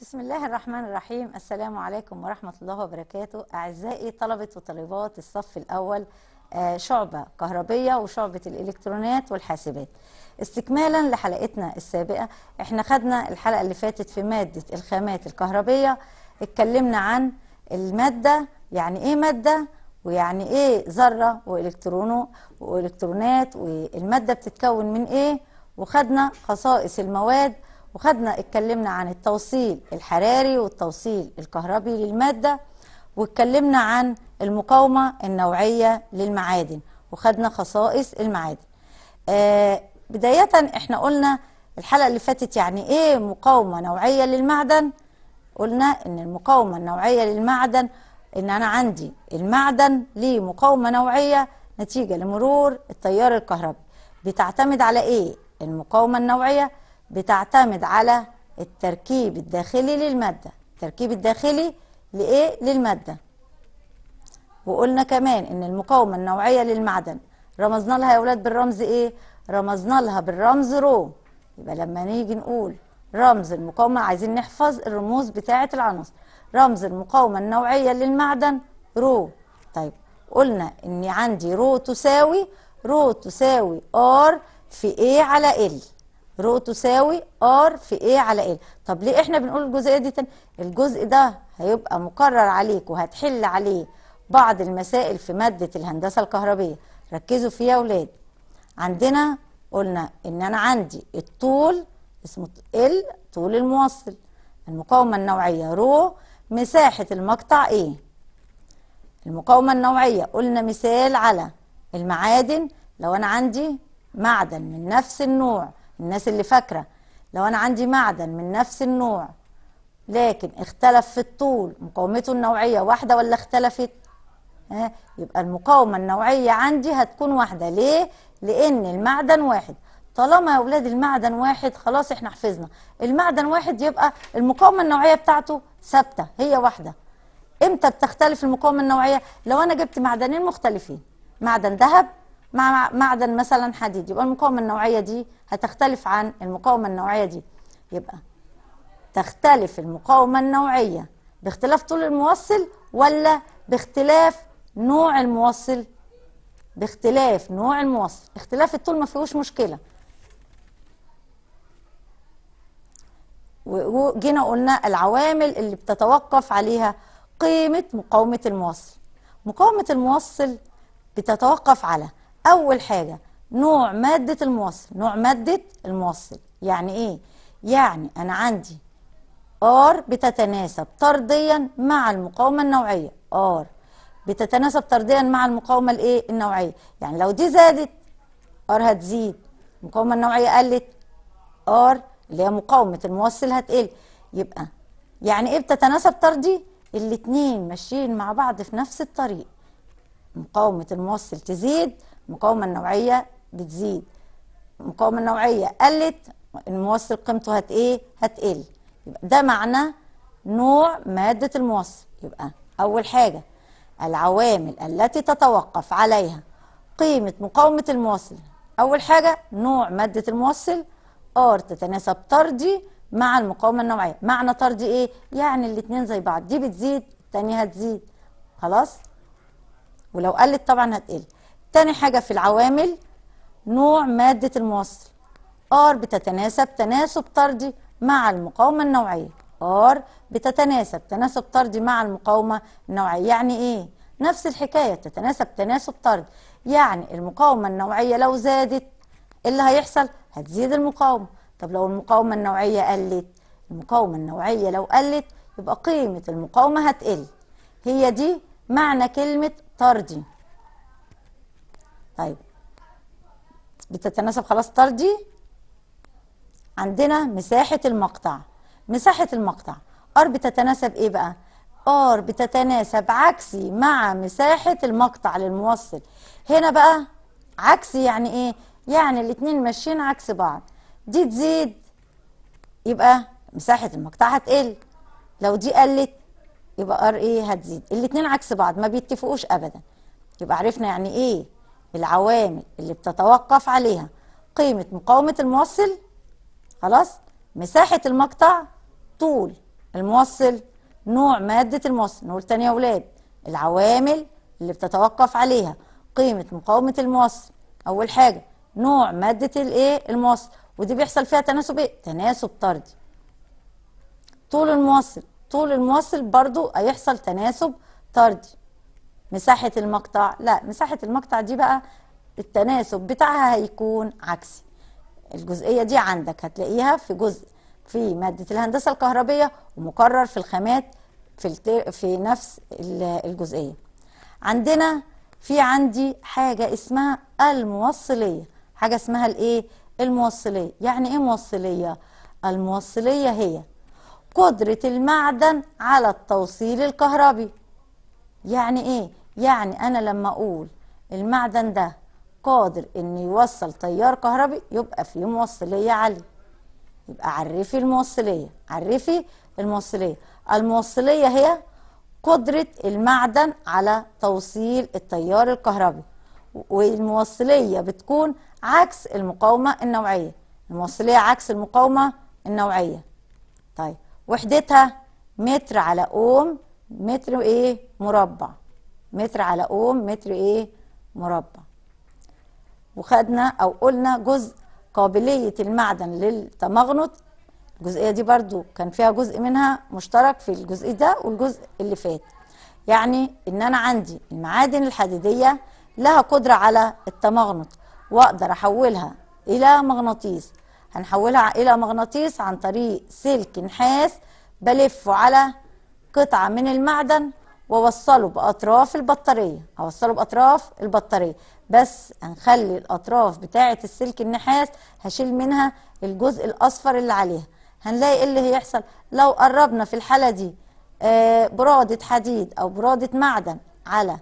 بسم الله الرحمن الرحيم السلام عليكم ورحمة الله وبركاته أعزائي طلبة وطالبات الصف الأول آه، شعبة كهربية وشعبة الإلكترونيات والحاسبات استكمالا لحلقتنا السابقة احنا خدنا الحلقة اللي فاتت في مادة الخامات الكهربية اتكلمنا عن المادة يعني ايه مادة ويعني ايه ذرة وإلكترونو وإلكترونات والمادة بتتكون من ايه وخدنا خصائص المواد وخدنا اتكلمنا عن التوصيل الحراري والتوصيل الكهربي للمادة واتكلمنا عن المقاومة النوعية للمعادن وخدنا خصائص المعادن آه بداية احنا قلنا الحلقة اللي فاتت يعني ايه مقاومة نوعية للمعدن قلنا ان المقاومة النوعية للمعدن ان انا عندي المعدن ليه مقاومة نوعية نتيجة لمرور التيار الكهربي بتعتمد على ايه المقاومة النوعية بتعتمد على التركيب الداخلي للمادة التركيب الداخلي لإيه؟ للمادة وقلنا كمان إن المقاومة النوعية للمعدن رمزنا لها يا أولاد بالرمز إيه؟ رمزنا لها بالرمز رو يبقى لما نيجي نقول رمز المقاومة عايزين نحفظ الرموز بتاعة العناصر رمز المقاومة النوعية للمعدن رو طيب قلنا إن عندي رو تساوي رو تساوي R في A على L رو تساوي ار في ايه على ايه طب ليه احنا بنقول الجزئيه دي تاني الجزء ده هيبقى مكرر عليك وهتحل عليه بعض المسائل في ماده الهندسه الكهربيه ركزوا فيها يا اولاد عندنا قلنا ان انا عندي الطول اسمه ال طول الموصل المقاومه النوعيه رو مساحه المقطع ايه المقاومه النوعيه قلنا مثال على المعادن لو انا عندي معدن من نفس النوع الناس اللي فاكرة لو أنا عندي معدن من نفس النوع لكن اختلف في الطول مقاومته النوعية واحدة ولا اختلفت ها يبقى المقاومة النوعية عندي هتكون واحدة ليه؟ لأن المعدن واحد طالما يا أولاد المعدن واحد خلاص احنا حفظنا المعدن واحد يبقى المقاومة النوعية بتاعته ثابتة هي واحدة امتى بتختلف المقاومة النوعية؟ لو أنا جبت معدنين مختلفين معدن ذهب مع معدن مثلا حديد يبقى المقاومه النوعيه دي هتختلف عن المقاومه النوعيه دي يبقى تختلف المقاومه النوعيه باختلاف طول الموصل ولا باختلاف نوع الموصل باختلاف نوع الموصل اختلاف الطول ما فيهوش مشكله وجينا قلنا العوامل اللي بتتوقف عليها قيمه مقاومه الموصل مقاومه الموصل بتتوقف على أول حاجة نوع مادة الموصل نوع مادة الموصل يعني إيه؟ يعني أنا عندي R بتتناسب طرديا مع المقاومة النوعية R بتتناسب طرديا مع المقاومة الإيه؟ النوعية يعني لو دي زادت R هتزيد المقاومة النوعية قلت R اللي هي مقاومة الموصل هتقل يبقى يعني إيه بتتناسب طردي؟ الاتنين ماشيين مع بعض في نفس الطريق مقاومة الموصل تزيد المقاومة النوعية بتزيد المقاومة النوعية قلت الموصل قيمته هت ايه هتقل يبقى ده معنى نوع مادة الموصل يبقى أول حاجة العوامل التي تتوقف عليها قيمة مقاومة الموصل أول حاجة نوع مادة الموصل ار تتناسب طردي مع المقاومة النوعية معنى طردي ايه؟ يعني الاثنين زي بعض دي بتزيد الثانيه هتزيد خلاص؟ ولو قلت طبعا هتقل تاني حاجة في العوامل نوع مادة الموصل R بتتناسب تناسب طردي مع المقاومة النوعية R بتتناسب تناسب طردي مع المقاومة النوعية يعني إيه؟ نفس الحكاية تتناسب تناسب طردي يعني المقاومة النوعية لو زادت اللي هيحصل هتزيد المقاومة طب لو المقاومة النوعية قلت المقاومة النوعية لو قلت يبقى قيمة المقاومة هتقل هي دي معنى كلمة طردي طيب بتتناسب خلاص طردي عندنا مساحة المقطع مساحة المقطع ار بتتناسب ايه بقى ار بتتناسب عكسي مع مساحة المقطع للموصل هنا بقى عكسي يعني ايه يعني الاتنين ماشيين عكس بعض دي تزيد يبقى مساحة المقطع هتقل لو دي قلت يبقى ار ايه هتزيد الاتنين عكس بعض ما بيتفقوش ابدا يبقى عرفنا يعني ايه العوامل اللي بتتوقف عليها قيمة مقاومة الموصل خلاص مساحة المقطع طول الموصل نوع مادة الموصل نقول تاني يا ولاد العوامل اللي بتتوقف عليها قيمة مقاومة الموصل أول حاجة نوع مادة الإيه الموصل ودي بيحصل فيها تناسب إيه تناسب طردي طول الموصل طول الموصل برضو هيحصل تناسب طردي مساحة المقطع لا مساحة المقطع دي بقى التناسب بتاعها هيكون عكسي الجزئية دي عندك هتلاقيها في جزء في مادة الهندسة الكهربية ومقرر في الخامات في, في نفس الجزئية عندنا في عندي حاجة اسمها الموصلية حاجة اسمها الايه الموصلية يعني ايه موصلية الموصلية هي قدرة المعدن على التوصيل الكهربي يعني ايه يعني أنا لما أقول المعدن ده قادر إن يوصل تيار كهربي يبقى فيه موصلية عالية يبقى عرفي الموصلية عرفي الموصلية الموصلية هي قدرة المعدن على توصيل التيار الكهربي والموصلية بتكون عكس المقاومة النوعية الموصلية عكس المقاومة النوعية طيب وحدتها متر على أوم متر إيه مربع متر على اوم متر ايه مربع وخدنا او قلنا جزء قابليه المعدن للتمغنط الجزئيه دي برضو كان فيها جزء منها مشترك في الجزء ده والجزء اللي فات يعني ان انا عندي المعادن الحديديه لها قدره على التمغنط واقدر احولها الى مغناطيس هنحولها الى مغناطيس عن طريق سلك نحاس بلفه على قطعه من المعدن ووصله باطراف البطاريه اوصله باطراف البطاريه بس هنخلي الاطراف بتاعه السلك النحاس هشيل منها الجزء الاصفر اللي عليها هنلاقي ايه اللي هيحصل لو قربنا في الحاله دي آه، برادة حديد او برادة معدن على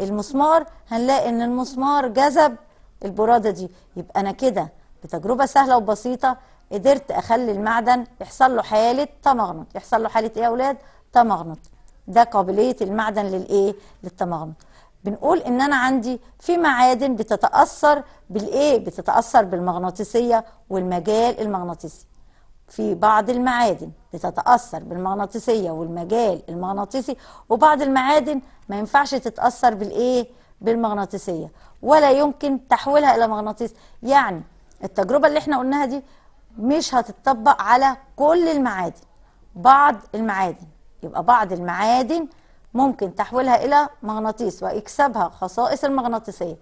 المسمار هنلاقي ان المسمار جذب البرادة دي يبقى انا كده بتجربة سهلة وبسيطة قدرت اخلي المعدن يحصل له حالة تمغنط يحصل له حالة ايه يا اولاد تمغنط ده قابليه المعدن للايه للتمغن بنقول ان انا عندي في معادن بتتاثر بالايه بتتاثر بالمغناطيسيه والمجال المغناطيسي في بعض المعادن بتتاثر بالمغناطيسيه والمجال المغناطيسي وبعض المعادن ما ينفعش تتاثر بالايه بالمغناطيسيه ولا يمكن تحويلها الى مغناطيس يعني التجربه اللي احنا قلناها دي مش هتطبق على كل المعادن بعض المعادن يبقى بعض المعادن ممكن تحويلها إلى مغناطيس ويكسبها خصائص المغناطيسية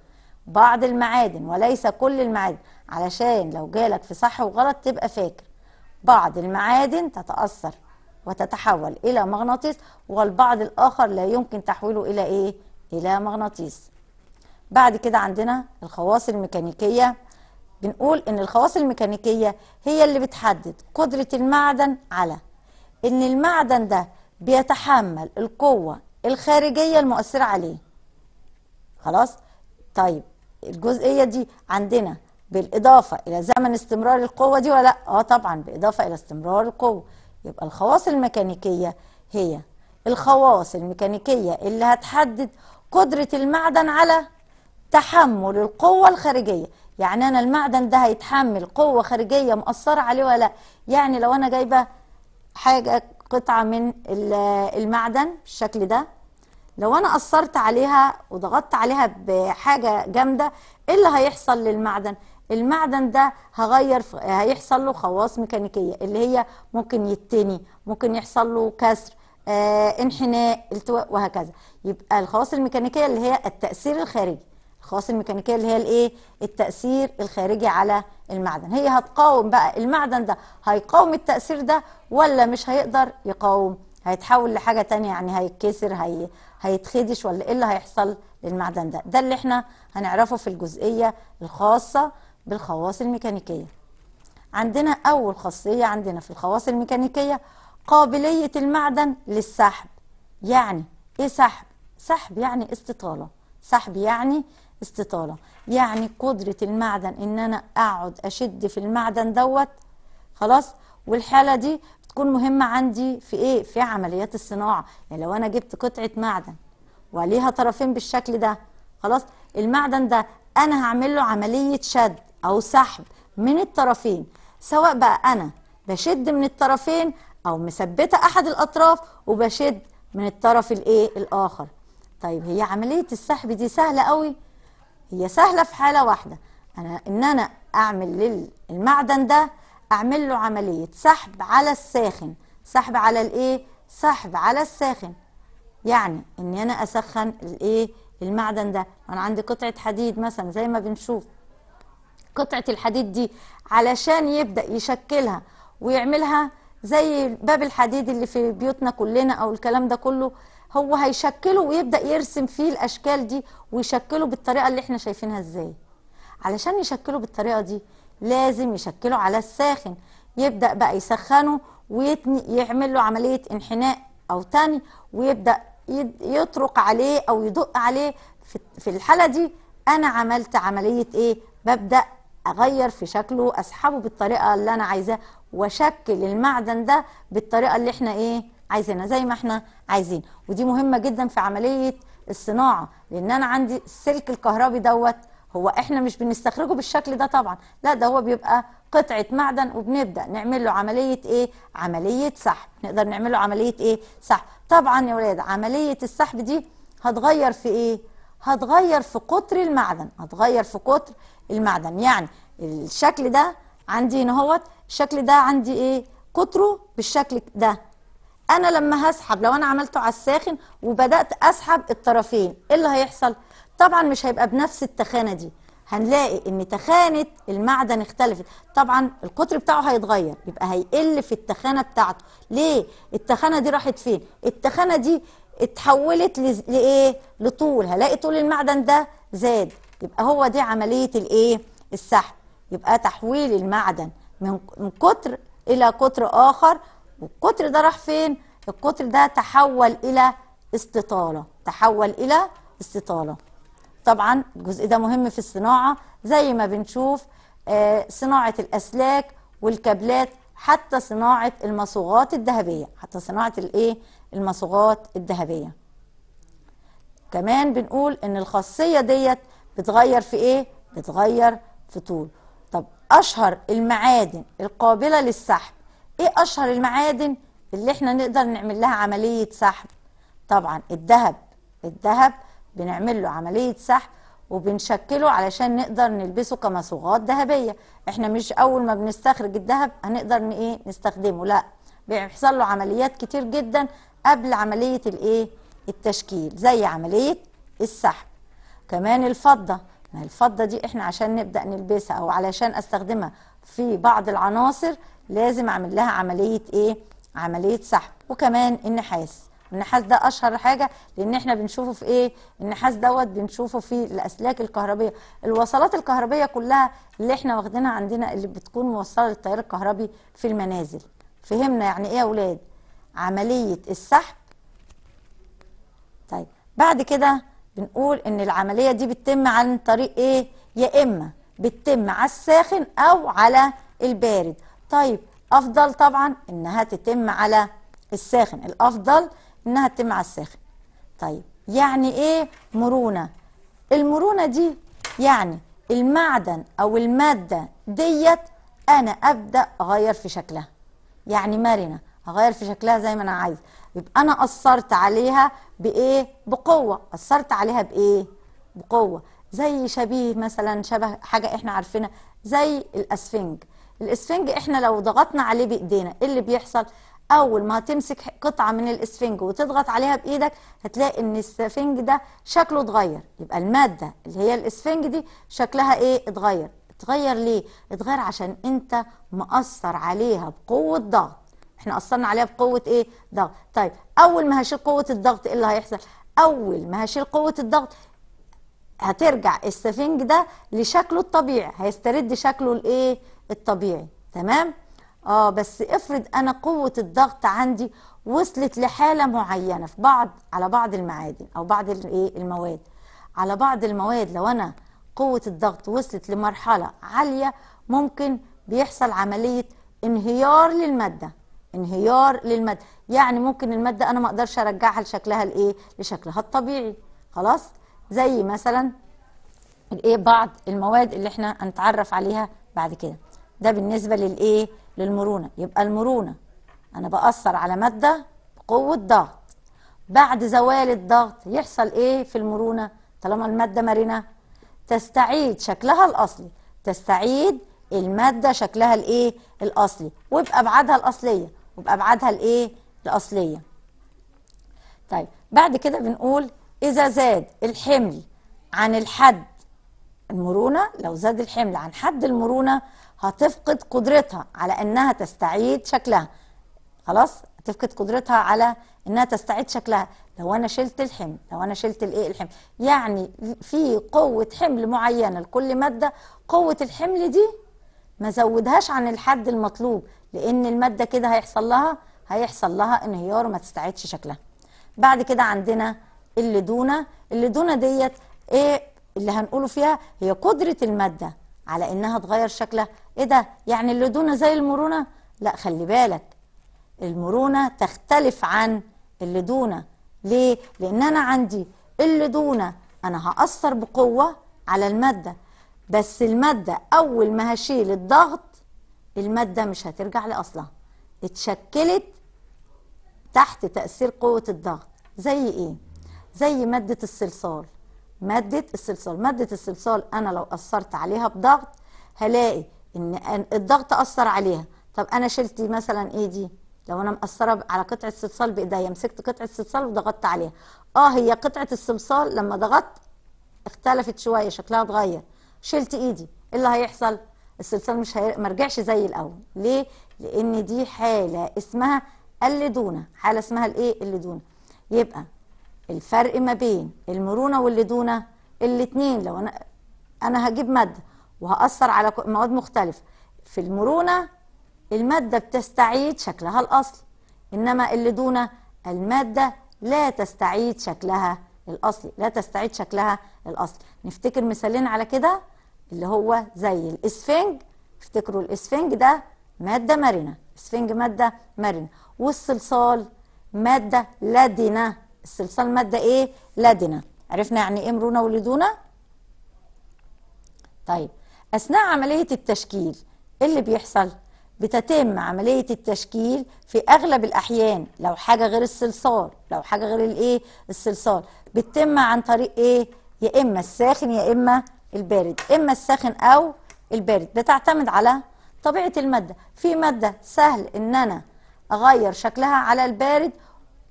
بعض المعادن وليس كل المعادن علشان لو جالك في صح وغلط تبقى فاكر بعض المعادن تتأثر وتتحول إلى مغناطيس والبعض الآخر لا يمكن تحويله إلى إيه؟ إلى مغناطيس بعد كده عندنا الخواص الميكانيكية بنقول إن الخواص الميكانيكية هي اللي بتحدد قدرة المعدن على إن المعدن ده بيتحمل القوة الخارجية المؤثرة عليه خلاص طيب الجزئية دي عندنا بالإضافة إلى زمن استمرار القوة دي ولا لأ؟ آه طبعا بالإضافة إلى استمرار القوة يبقى الخواص الميكانيكية هي الخواص الميكانيكية اللي هتحدد قدرة المعدن على تحمل القوة الخارجية يعني أنا المعدن ده هيتحمل قوة خارجية مؤثرة عليه ولا لأ؟ يعني لو أنا جايبة حاجة قطعة من المعدن بالشكل ده لو أنا قصرت عليها وضغطت عليها بحاجة جامدة إيه اللي هيحصل للمعدن؟ المعدن ده هغير هيحصل له خواص ميكانيكية اللي هي ممكن يتني ممكن يحصل له كسر آه انحناء التواء وهكذا يبقى الخواص الميكانيكية اللي هي التأثير الخارجي الخواص الميكانيكيه اللي هي الايه التاثير الخارجي على المعدن هي هتقاوم بقى المعدن ده هيقاوم التاثير ده ولا مش هيقدر يقاوم هيتحول لحاجه تانية يعني هيتكسر هي هيتخدش ولا ايه اللي هيحصل للمعدن ده ده اللي احنا هنعرفه في الجزئيه الخاصه بالخواص الميكانيكيه عندنا اول خاصيه عندنا في الخواص الميكانيكيه قابليه المعدن للسحب يعني ايه سحب سحب يعني استطاله سحب يعني استطالة يعني قدرة المعدن ان انا اقعد اشد في المعدن دوت خلاص والحالة دي بتكون مهمة عندي في ايه في عمليات الصناعة يعني لو انا جبت قطعة معدن وعليها طرفين بالشكل ده خلاص المعدن ده انا هعمل له عملية شد او سحب من الطرفين سواء بقى انا بشد من الطرفين او مثبتة احد الاطراف وبشد من الطرف الايه الاخر طيب هي عملية السحب دي سهلة قوي هي سهلة في حالة واحدة أنا إن أنا أعمل للمعدن ده أعمل له عملية سحب على الساخن سحب على الإيه؟ سحب على الساخن يعني إن أنا أسخن الإيه؟ المعدن ده أنا عندي قطعة حديد مثلا زي ما بنشوف قطعة الحديد دي علشان يبدأ يشكلها ويعملها زي باب الحديد اللي في بيوتنا كلنا أو الكلام ده كله هو هيشكله ويبدا يرسم فيه الاشكال دي ويشكله بالطريقه اللي احنا شايفينها ازاي علشان يشكله بالطريقه دي لازم يشكله على الساخن يبدا بقى يسخنه ويعمل له عمليه انحناء او تاني ويبدا يطرق عليه او يدق عليه في الحاله دي انا عملت عمليه ايه ببدا اغير في شكله اسحبه بالطريقه اللي انا عايزاه واشكل المعدن ده بالطريقه اللي احنا ايه عايزينها زي ما احنا عايزين ودي مهمه جدا في عمليه الصناعه لان انا عندي السلك الكهربي دوت هو احنا مش بنستخرجه بالشكل ده طبعا لا ده هو بيبقى قطعه معدن وبنبدا نعمل له عمليه ايه عمليه سحب نقدر نعمل له عمليه ايه سحب طبعا يا ولاد عمليه السحب دي هتغير في ايه هتغير في قطر المعدن هتغير في قطر المعدن يعني الشكل ده عندي هنا اهوت الشكل ده عندي ايه قطره بالشكل ده انا لما هسحب لو انا عملته على الساخن وبدات اسحب الطرفين ايه اللي هيحصل طبعا مش هيبقى بنفس التخانه دي هنلاقي ان تخانه المعدن اختلفت طبعا القطر بتاعه هيتغير يبقى هيقل في التخانه بتاعته ليه التخانه دي راحت فين التخانه دي اتحولت لايه لطول هلاقي طول المعدن ده زاد يبقى هو دي عمليه الايه السحب يبقى تحويل المعدن من من قطر الى قطر اخر والقطر ده راح فين القطر ده تحول الى استطاله تحول الى استطاله طبعا الجزء ده مهم في الصناعه زي ما بنشوف آه، صناعه الاسلاك والكابلات حتى صناعه المصوغات الذهبيه حتى صناعه الايه المصوغات الذهبيه كمان بنقول ان الخاصيه ديت بتغير في ايه بتغير في طول طب اشهر المعادن القابله للسحب ايه اشهر المعادن اللي احنا نقدر نعمل لها عمليه سحب طبعا الذهب الذهب بنعمل له عمليه سحب وبنشكله علشان نقدر نلبسه كمصوغات ذهبيه احنا مش اول ما بنستخرج الذهب هنقدر ايه نستخدمه لا بيحصل له عمليات كتير جدا قبل عمليه الايه التشكيل زي عمليه السحب كمان الفضه الفضه دي احنا عشان نبدا نلبسها او علشان استخدمها في بعض العناصر لازم اعمل لها عمليه ايه عمليه سحب وكمان النحاس النحاس ده اشهر حاجه لان احنا بنشوفه في ايه النحاس دوت بنشوفه في الاسلاك الكهربيه الوصلات الكهربيه كلها اللي احنا واخدينها عندنا اللي بتكون موصله للتيار الكهربي في المنازل فهمنا يعني ايه يا اولاد عمليه السحب طيب بعد كده بنقول ان العمليه دي بتتم عن طريق ايه يا اما بتتم على الساخن او على البارد طيب افضل طبعا انها تتم على الساخن الافضل انها تتم على الساخن طيب يعني ايه مرونه المرونه دي يعني المعدن او الماده ديت انا ابدا اغير في شكلها يعني مرنه اغير في شكلها زي ما انا عايز يبقى انا اثرت عليها بايه بقوه اثرت عليها بايه بقوه زي شبيه مثلا شبه حاجه احنا عارفينها زي الاسفنج الاسفنج احنا لو ضغطنا عليه بايدينا ايه اللي بيحصل اول ما هتمسك قطعه من الاسفنج وتضغط عليها بايدك هتلاقي ان الاسفنج ده شكله اتغير يبقى الماده اللي هي الاسفنج دي شكلها ايه اتغير اتغير ليه اتغير عشان انت مأثر عليها بقوه ضغط احنا اثرنا عليها بقوه ايه ضغط طيب اول ما هشيل قوه الضغط ايه اللي هيحصل اول ما هشيل قوه الضغط هترجع السفنج ده لشكله الطبيعي هيسترد شكله الايه الطبيعي تمام اه بس افرض انا قوه الضغط عندي وصلت لحاله معينه في بعض على بعض المعادن او بعض إيه، المواد على بعض المواد لو انا قوه الضغط وصلت لمرحله عاليه ممكن بيحصل عمليه انهيار للماده انهيار للماده يعني ممكن الماده انا ما اقدرش ارجعها لشكلها الايه لشكلها الطبيعي خلاص زي مثلا الايه بعض المواد اللي احنا هنتعرف عليها بعد كده ده بالنسبة للإيه؟ للمرونة يبقى المرونة أنا بأثر على مادة بقوة ضغط بعد زوال الضغط يحصل إيه في المرونة؟ طالما المادة مرنة تستعيد شكلها الأصلي تستعيد المادة شكلها الإيه؟ الأصلي وبأبعادها الأصلية وبأبعادها الإيه؟ الأصلية طيب بعد كده بنقول إذا زاد الحمل عن الحد المرونة لو زاد الحمل عن حد المرونة هتفقد قدرتها على انها تستعيد شكلها خلاص تفقد قدرتها على انها تستعيد شكلها لو انا شلت الحمل لو انا شلت الايه الحمل يعني في قوه حمل معينه لكل ماده قوه الحمل دي ما زودهاش عن الحد المطلوب لان الماده كده هيحصل لها هيحصل لها انهيار وما تستعيدش شكلها بعد كده عندنا اللدونه اللدونه ديت ايه اللي هنقوله فيها هي قدره الماده على انها تغير شكلها ايه ده يعني اللي دونه زي المرونه لا خلي بالك المرونه تختلف عن اللي دونه ليه لان انا عندي اللي دونه انا هاثر بقوه على الماده بس الماده اول ما هشيل الضغط الماده مش هترجع لاصلها اتشكلت تحت تاثير قوه الضغط زي ايه زي ماده الصلصال ماده الصلصال ماده الصلصال انا لو اثرت عليها بضغط هلاقي ان الضغط اثر عليها طب انا شلت مثلا ايه دي لو انا مقصره على قطعه استبصال بايديا مسكت قطعه استبصال وضغطت عليها اه هي قطعه استبصال لما ضغطت اختلفت شويه شكلها اتغير شلت ايدي ايه اللي هيحصل الصلصال مش هي... مرجعش زي الاول ليه لان دي حاله اسمها اللدونه حاله اسمها الايه اللدونه يبقى الفرق ما بين المرونه واللدونه الاثنين لو انا انا هجيب ماده وهأثر على مواد مختلفة في المرونة المادة بتستعيد شكلها الأصلي إنما اللي دون المادة لا تستعيد شكلها الأصلي لا تستعيد شكلها الأصلي نفتكر مثالين على كده اللي هو زي الإسفنج افتكروا الإسفنج ده مادة مرنة إسفنج مادة مرنة والصلصال مادة لدنة الصلصال مادة إيه؟ لدنة عرفنا يعني إيه مرونة ولدونة؟ طيب أثناء عملية التشكيل إيه اللي بيحصل بتتم عملية التشكيل في أغلب الأحيان لو حاجة غير الصلصال لو حاجة غير الإيه الصلصال بتتم عن طريق إيه يا إما الساخن يا إما البارد إما الساخن أو البارد بتعتمد على طبيعة المادة في مادة سهل إن أنا أغير شكلها على البارد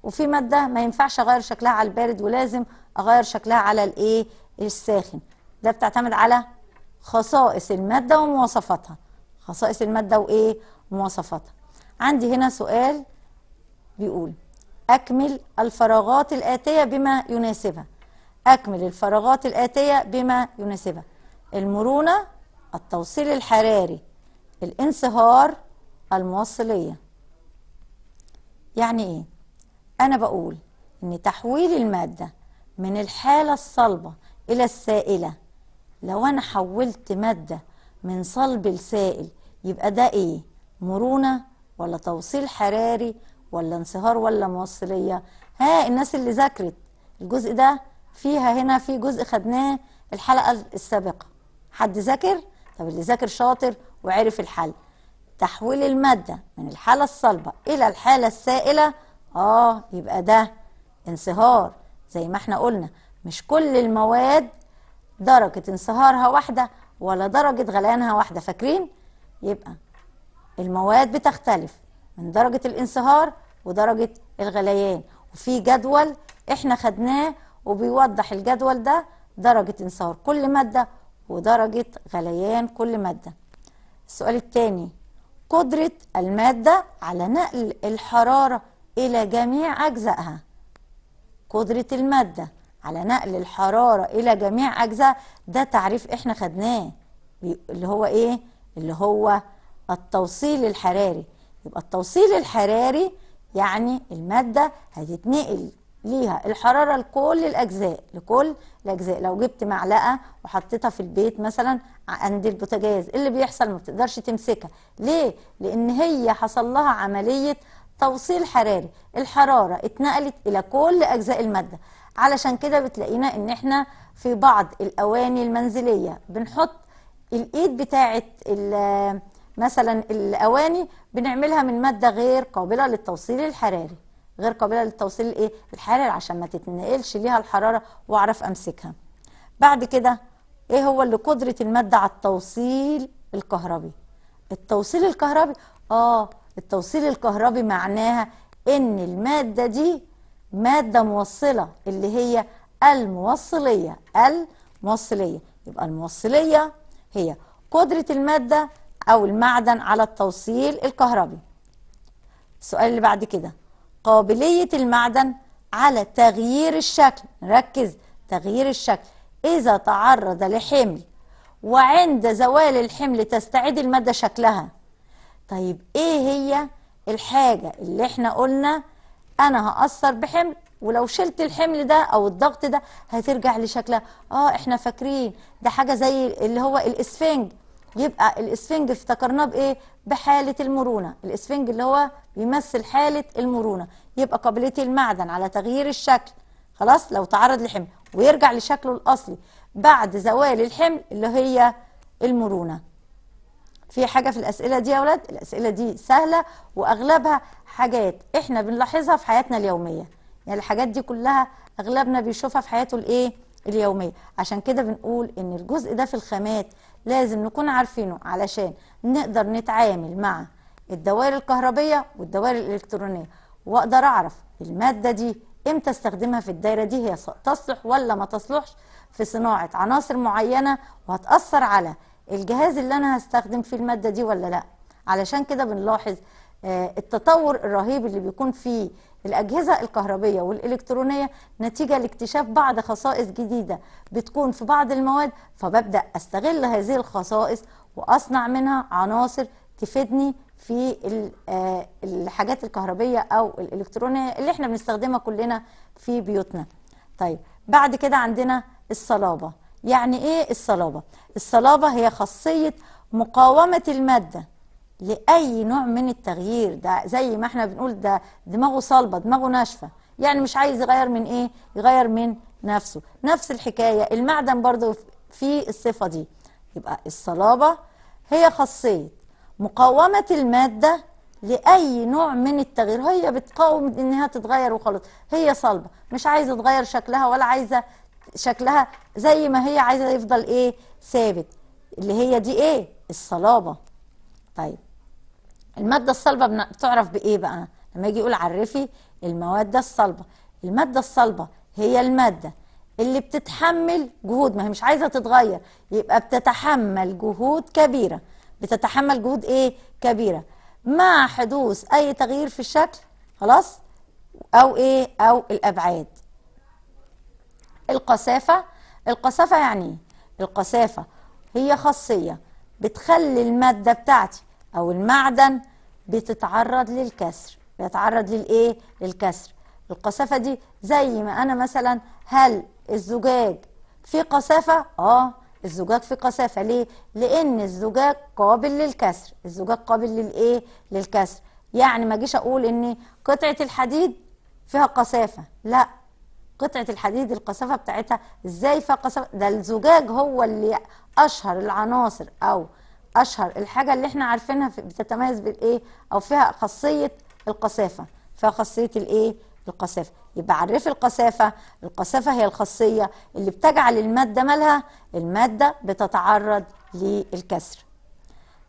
وفي مادة ما ينفعش أغير شكلها على البارد ولازم أغير شكلها على الإيه الساخن ده بتعتمد على خصائص المادة ومواصفاتها خصائص المادة وإيه ومواصفاتها عندي هنا سؤال بيقول أكمل الفراغات الآتية بما يناسبها أكمل الفراغات الآتية بما يناسبها المرونة التوصيل الحراري الانصهار الموصلية يعني إيه؟ أنا بقول إن تحويل المادة من الحالة الصلبة إلى السائلة لو أنا حولت مادة من صلب لسائل يبقى ده إيه؟ مرونة ولا توصيل حراري ولا انصهار ولا موصلية؟ ها الناس اللي ذاكرت الجزء ده فيها هنا في جزء خدناه الحلقة السابقة حد ذاكر؟ طب اللي ذاكر شاطر وعرف الحل تحويل المادة من الحالة الصلبة إلى الحالة السائلة آه يبقى ده انصهار زي ما احنا قلنا مش كل المواد درجة انصهارها واحدة ولا درجة غليانها واحدة فاكرين؟ يبقى المواد بتختلف من درجة الانصهار ودرجة الغليان وفي جدول احنا خدناه وبيوضح الجدول ده درجة انصهار كل مادة ودرجة غليان كل مادة السؤال الثاني قدرة المادة على نقل الحرارة إلى جميع أجزائها قدرة المادة على نقل الحرارة إلى جميع أجزاء ده تعريف إحنا خدناه اللي هو إيه؟ اللي هو التوصيل الحراري يبقى التوصيل الحراري يعني المادة هتتنقل ليها الحرارة لكل الأجزاء لكل الأجزاء لو جبت معلقة وحطيتها في البيت مثلا عند البوتاجاز اللي بيحصل ما بتقدرش تمسكها ليه؟ لأن هي حصل لها عملية توصيل حراري الحرارة اتنقلت إلى كل أجزاء المادة علشان كده بتلاقينا ان احنا في بعض الاواني المنزليه بنحط الايد بتاعه مثلا الاواني بنعملها من ماده غير قابله للتوصيل الحراري غير قابله للتوصيل الايه الحراري عشان ما تتنقلش ليها الحراره واعرف امسكها بعد كده ايه هو اللي قدره الماده على التوصيل الكهربي التوصيل الكهربي اه التوصيل الكهربي معناها ان الماده دي مادة موصلة اللي هي الموصلية الموصلية يبقى الموصلية هي قدرة المادة أو المعدن على التوصيل الكهربي السؤال اللي بعد كده قابلية المعدن على تغيير الشكل ركز تغيير الشكل إذا تعرض لحمل وعند زوال الحمل تستعيد المادة شكلها طيب إيه هي الحاجة اللي إحنا قلنا انا هاثر بحمل ولو شلت الحمل ده او الضغط ده هترجع لشكلها اه احنا فاكرين ده حاجه زي اللي هو الاسفنج يبقى الاسفنج افتكرناه بايه بحاله المرونه الاسفنج اللي هو بيمثل حاله المرونه يبقى قابليه المعدن على تغيير الشكل خلاص لو تعرض لحمل ويرجع لشكله الاصلي بعد زوال الحمل اللي هي المرونه في حاجه في الاسئله دي يا اولاد الاسئله دي سهله واغلبها حاجات احنا بنلاحظها في حياتنا اليوميه يعني الحاجات دي كلها اغلبنا بيشوفها في حياته الايه اليوميه عشان كده بنقول ان الجزء ده في الخامات لازم نكون عارفينه علشان نقدر نتعامل مع الدوائر الكهربيه والدوائر الالكترونيه واقدر اعرف الماده دي امتى استخدمها في الدايره دي هي تصلح ولا ما تصلحش في صناعه عناصر معينه وهتاثر على الجهاز اللي انا هستخدم فيه الماده دي ولا لا علشان كده بنلاحظ آه، التطور الرهيب اللي بيكون فيه الأجهزة الكهربية والإلكترونية نتيجة لاكتشاف بعض خصائص جديدة بتكون في بعض المواد فببدأ أستغل هذه الخصائص وأصنع منها عناصر تفيدني في آه، الحاجات الكهربية أو الإلكترونية اللي احنا بنستخدمها كلنا في بيوتنا طيب بعد كده عندنا الصلابة يعني ايه الصلابة الصلابة هي خاصية مقاومة المادة لأي نوع من التغيير ده زي ما احنا بنقول ده دماغه صلبة دماغه ناشفة يعني مش عايز يغير من ايه يغير من نفسه نفس الحكاية المعدن برضو في الصفة دي يبقى الصلابة هي خاصية مقاومة المادة لأي نوع من التغيير هي بتقاوم إنها تتغير وخلاص هي صلبة مش عايزة تغير شكلها ولا عايزة شكلها زي ما هي عايزه يفضل ايه ثابت اللي هي دي ايه الصلابه طيب الماده الصلبه بتعرف بايه بقى لما يجي يقول عرفي المواد الصلبه الماده الصلبه هي الماده اللي بتتحمل جهود ما هي مش عايزه تتغير يبقى بتتحمل جهود كبيره بتتحمل جهود ايه كبيره مع حدوث اي تغيير في الشكل خلاص او ايه او الابعاد القسافة القسافة يعني ايه؟ هي خاصية بتخلي المادة بتاعتي أو المعدن بتتعرض للكسر بيتعرض للإيه؟ للكسر القسافة دي زي ما أنا مثلا هل الزجاج في قسافة؟ آه الزجاج في قسافة ليه؟ لأن الزجاج قابل للكسر الزجاج قابل للإيه؟ للكسر يعني ما جيش أقول إن قطعة الحديد فيها قسافة لا قطعه الحديد القصفه بتاعتها ازاي قصفة ده الزجاج هو اللي اشهر العناصر او اشهر الحاجه اللي احنا عارفينها بتتميز بالايه او فيها خاصيه القصافه فيها خاصيه الايه القصافه يبقى عرف القصافه القصافه هي الخاصيه اللي بتجعل الماده مالها الماده بتتعرض للكسر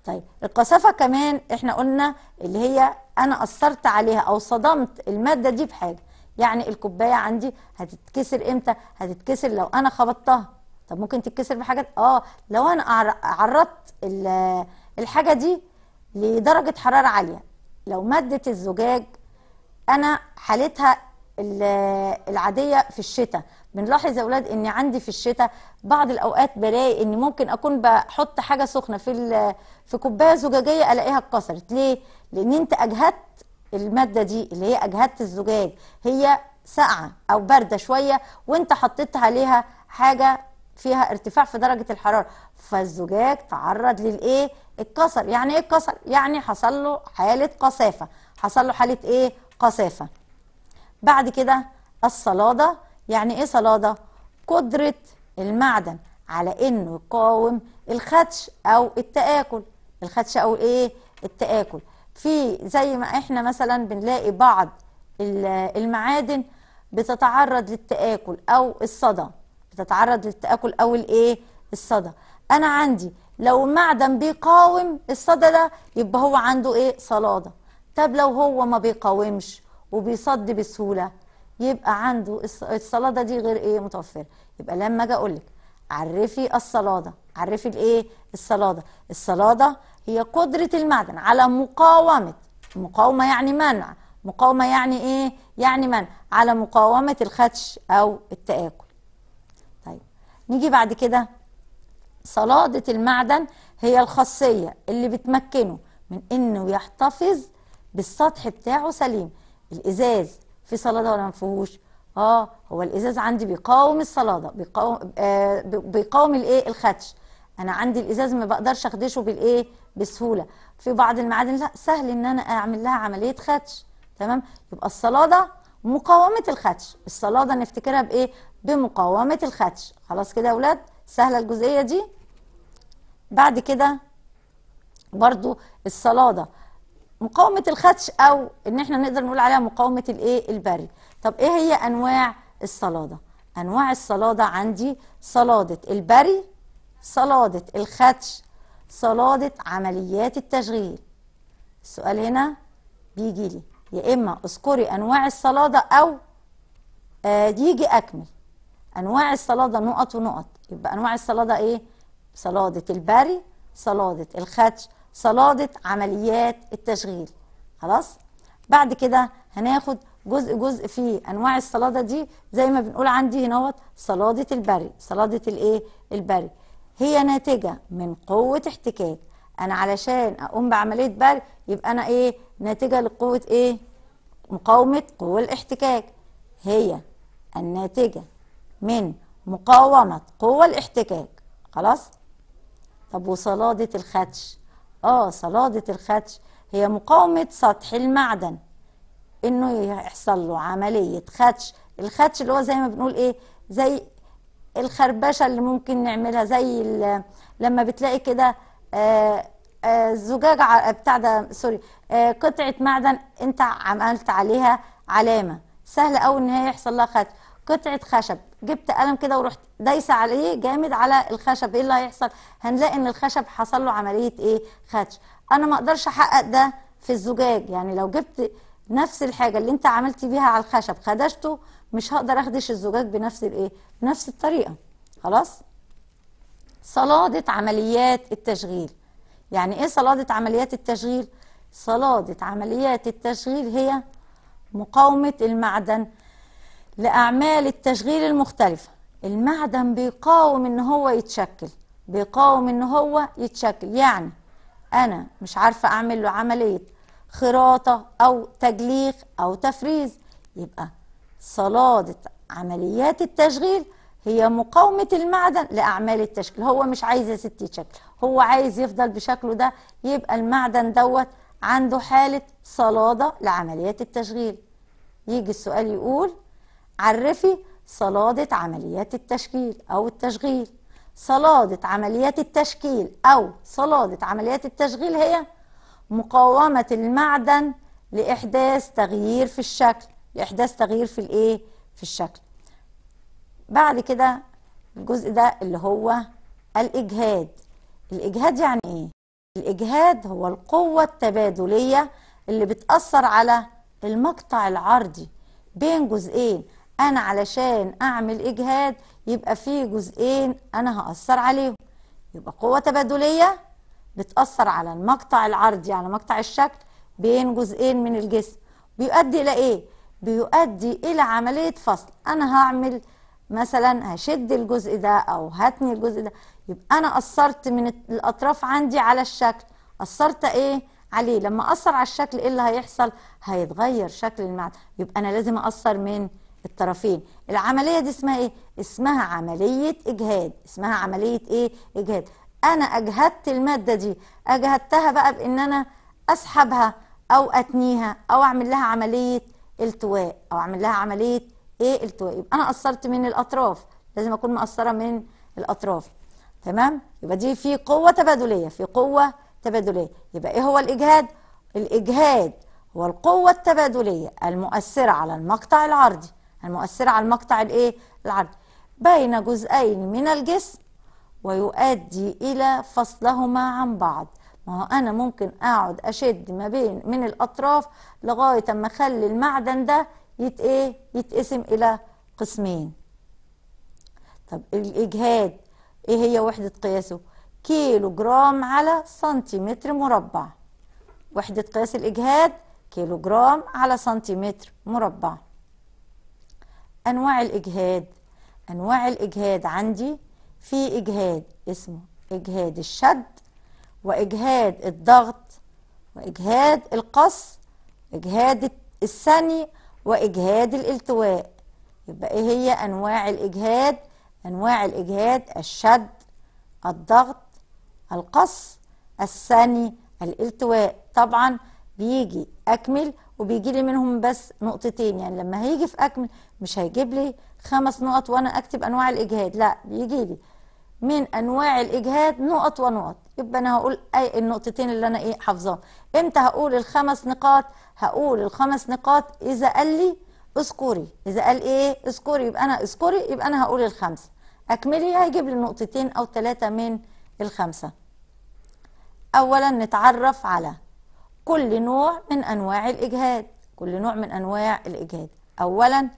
طيب القصافه كمان احنا قلنا اللي هي انا اثرت عليها او صدمت الماده دي بحاجه يعني الكوبايه عندي هتتكسر امتى هتتكسر لو انا خبطتها طب ممكن تتكسر بحاجات اه لو انا عرضت الحاجه دي لدرجه حراره عاليه لو ماده الزجاج انا حالتها العاديه في الشتاء بنلاحظ يا اولاد ان عندي في الشتاء بعض الاوقات بلاقي ان ممكن اكون بحط حاجه سخنه في في كوبايه زجاجيه الاقيها اتكسرت ليه لان انت اجهدت الماده دي اللي هي اجهزه الزجاج هي ساقعه او بارده شويه وانت حطيت عليها حاجه فيها ارتفاع في درجه الحراره فالزجاج تعرض للايه اتكسر يعني ايه اتكسر يعني حصل له حاله قصافه حصل له حاله ايه قصافه بعد كده الصلاده يعني ايه صلاده قدره المعدن على انه يقاوم الخدش او التاكل الخدش او ايه التاكل في زي ما احنا مثلا بنلاقي بعض المعادن بتتعرض للتآكل أو الصدى بتتعرض للتآكل أو الإيه الصدى أنا عندي لو المعدن بيقاوم الصدى ده يبقى هو عنده إيه صلادة طب لو هو ما بيقاومش وبيصد بسهولة يبقى عنده الصلادة دي غير إيه متوفرة يبقى لما أجي أقول لك عرفي الصلادة عرفي الإيه الصلادة الصلادة هي قدرة المعدن على مقاومة مقاومة يعني منع مقاومة يعني إيه؟ يعني منع على مقاومة الخدش أو التآكل طيب نيجي بعد كده صلادة المعدن هي الخاصية اللي بتمكنه من إنه يحتفظ بالسطح بتاعه سليم الإزاز في صلادة ولا ما فيهوش؟ اه هو الازاز عندي بيقاوم الصلاده بيقاوم آه بيقاوم الايه الخدش انا عندي الازاز ما بقدرش اخدشه بالايه بسهوله في بعض المعادن لا سهل ان انا اعمل لها عمليه خدش تمام يبقى الصلاده مقاومه الخدش الصلاده نفتكرها بايه بمقاومه الخدش خلاص كده يا اولاد سهله الجزئيه دي بعد كده برضو الصلاده مقاومه الخدش او ان احنا نقدر نقول عليها مقاومه الايه البري طب ايه هي انواع الصلاده انواع الصلاده عندي صلاده البري صلاده الخدش صلادة عمليات التشغيل السؤال هنا بيجي لي يا إما اذكري أنواع الصلادة أو آه يجي أكمل أنواع الصلادة نقط ونقط يبقى أنواع الصلادة إيه؟ صلادة البري صلادة الخدش صلادة عمليات التشغيل خلاص؟ بعد كده هناخد جزء جزء في انواع الصلاده دي زي ما بنقول عندي هنا صلاده البري صلاده الايه البري هي ناتجة من قوة احتكاك أنا علشان أقوم بعملية برد يبقى أنا إيه ناتجة لقوة إيه مقاومة قوة الاحتكاك هي الناتجة من مقاومة قوة الاحتكاك خلاص طب وصلادة الخدش اه صلادة الخدش هي مقاومة سطح المعدن انه يحصل له عملية خدش الخدش اللي هو زي ما بنقول ايه زي الخربشه اللي ممكن نعملها زي لما بتلاقي كده آه، آه، زجاجه بتاع ده سوري آه، قطعه معدن انت عملت عليها علامه سهل قوي ان هي يحصل لها خدش قطعه خشب جبت قلم كده ورحت دايسه عليه جامد على الخشب ايه اللي هيحصل هنلاقي ان الخشب حصل له عمليه ايه خدش انا ما اقدرش احقق ده في الزجاج يعني لو جبت نفس الحاجه اللي انت عملت بيها على الخشب خدشته مش هقدر اخدش الزجاج بنفس الايه بنفس الطريقه خلاص صلادة عمليات التشغيل يعني ايه صلادة عمليات التشغيل صلادة عمليات التشغيل هي مقاومة المعدن لأعمال التشغيل المختلفة المعدن بيقاوم ان هو يتشكل بيقاوم ان هو يتشكل يعني انا مش عارفة اعمل له عملية خراطة او تجليخ او تفريز يبقى صلادة عمليات التشغيل هي مقاومة المعدن لأعمال التشكيل هو مش عايز يا ستي شكل هو عايز يفضل بشكله ده يبقى المعدن دوت عنده حالة صلادة لعمليات التشغيل يجي السؤال يقول عرفي صلادة عمليات التشكيل أو التشغيل صلادة عمليات التشكيل أو صلادة عمليات التشغيل هي مقاومة المعدن لإحداث تغيير في الشكل لإحداث تغيير في الإيه؟ في الشكل. بعد كده الجزء ده اللي هو الإجهاد. الإجهاد يعني إيه؟ الإجهاد هو القوة التبادلية اللي بتأثر على المقطع العرضي بين جزئين أنا علشان أعمل إجهاد يبقى في جزئين أنا هأثر عليهم يبقى قوة تبادلية بتأثر على المقطع العرضي على مقطع الشكل بين جزئين من الجسم بيؤدي إلى إيه؟ بيؤدي الى عمليه فصل انا هعمل مثلا هشد الجزء ده او هتني الجزء ده يبقى انا قصرت من الاطراف عندي على الشكل قصرت ايه عليه لما اثر على الشكل ايه اللي هيحصل هيتغير شكل المعدن يبقى انا لازم اثر من الطرفين العمليه دي اسمها ايه اسمها عمليه اجهاد اسمها عمليه ايه اجهاد انا اجهدت الماده دي اجهدتها بقى بان انا اسحبها او اتنيها او اعمل لها عمليه التواء او اعمل لها عمليه ايه التواء يبقى انا قصرت من الاطراف لازم اكون مقصره من الاطراف تمام يبقى دي في قوه تبادليه في قوه تبادليه يبقى ايه هو الاجهاد الاجهاد هو القوه التبادليه المؤثره على المقطع العرضي المؤثره على المقطع الايه العرضي بين جزئين من الجسم ويؤدي الى فصلهما عن بعض ما هو انا ممكن اقعد اشد ما بين من الاطراف لغايه اما اخلي المعدن ده يت ايه يتقسم الى قسمين طب الاجهاد ايه هي وحده قياسه كيلو جرام على سنتيمتر مربع وحده قياس الاجهاد كيلو جرام على سنتيمتر مربع انواع الاجهاد انواع الاجهاد عندي في اجهاد اسمه اجهاد الشد واجهاد الضغط واجهاد القص اجهاد الثني واجهاد الالتواء يبقى ايه هي انواع الاجهاد انواع الاجهاد الشد الضغط القص الثني الالتواء طبعا بيجي اكمل وبيجي لي منهم بس نقطتين يعني لما هيجي في اكمل مش هيجيب لي خمس نقط وانا اكتب انواع الاجهاد لا بيجي لي من انواع الاجهاد نقط ونقط يبقى انا هقول اي النقطتين اللي انا ايه حافظاهم امتى هقول الخمس نقاط هقول الخمس نقاط اذا قال لي اذكري اذا قال ايه اذكري يبقى انا اذكري يبقى انا هقول الخمسه اكملي هيجيب لي نقطتين او ثلاثه من الخمسه اولا نتعرف على كل نوع من انواع الاجهاد كل نوع من انواع الاجهاد اولا